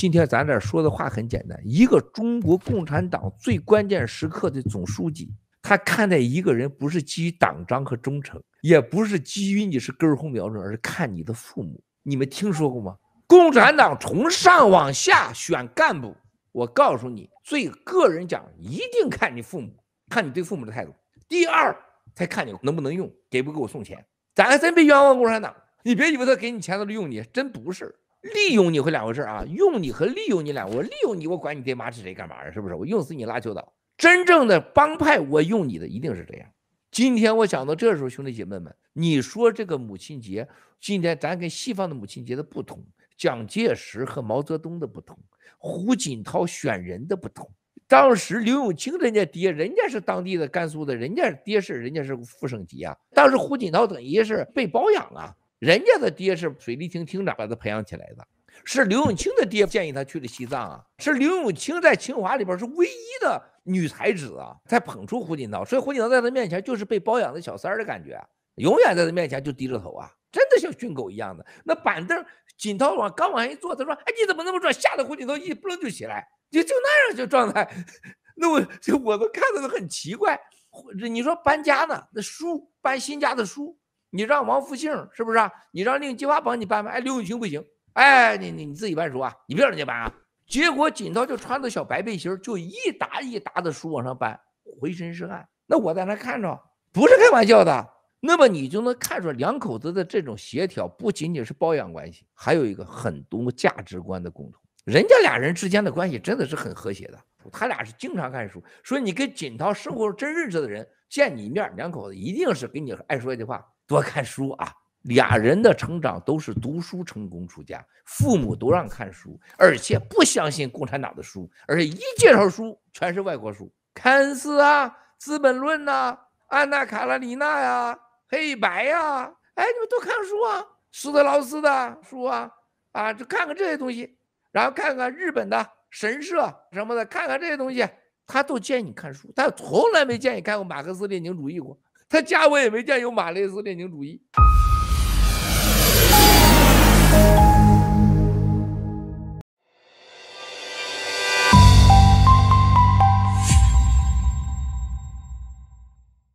今天咱这说的话很简单，一个中国共产党最关键时刻的总书记，他看待一个人不是基于党章和忠诚，也不是基于你是根红苗正，而是看你的父母。你们听说过吗？共产党从上往下选干部，我告诉你，最个人讲，一定看你父母，看你对父母的态度。第二才看你能不能用，给不给我送钱。咱还真别冤枉共产党，你别以为他给你钱他就用你，真不是。利用你会两回事啊，用你和利用你俩，我利用你，我管你爹妈是谁干嘛呀？是不是？我用死你拉球倒。真正的帮派，我用你的一定是这样。今天我讲到这时候，兄弟姐妹们，你说这个母亲节，今天咱跟西方的母亲节的不同，蒋介石和毛泽东的不同，胡锦涛选人的不同。当时刘永清人家爹，人家是当地的甘肃的，人家爹是人家是副省级啊。当时胡锦涛等于是被包养啊。人家的爹是水利厅厅长，把他培养起来的，是刘永清的爹建议他去了西藏啊，是刘永清在清华里边是唯一的女才子啊，才捧出胡锦涛，所以胡锦涛在他面前就是被包养的小三的感觉，永远在他面前就低着头啊，真的像训狗一样的。那板凳，锦涛往刚往下一坐，他说，哎，你怎么那么拽，吓得胡锦涛一蹦就起来，就就那样就状态，那我我都看的很奇怪，你说搬家呢，那书搬新家的书。你让王福兴是不是？你让令计划帮你搬搬，哎，刘永清不行，哎，你你你自己搬书啊，你不要人家搬啊。结果锦涛就穿着小白背心，就一沓一沓的书往上搬，浑身是汗。那我在那看着，不是开玩笑的。那么你就能看出，两口子的这种协调不仅仅是包养关系，还有一个很多价值观的共同。人家俩人之间的关系真的是很和谐的。他俩是经常看书，所以你跟锦涛生活真日子的人见你一面，两口子一定是给你爱说一句话：多看书啊！俩人的成长都是读书成功出家，父母都让看书，而且不相信共产党的书，而且一介绍书全是外国书，凯恩斯啊，《资本论》呐，《安娜·卡拉尼娜》呀，《黑白》呀，哎，你们多看书啊，斯特劳斯的书啊，啊，就看看这些东西，然后看看日本的。神社什么的，看看这些东西，他都建议你看书，他从来没建议你看过马克思列宁主义过，他家我也没见有马克思列宁主义。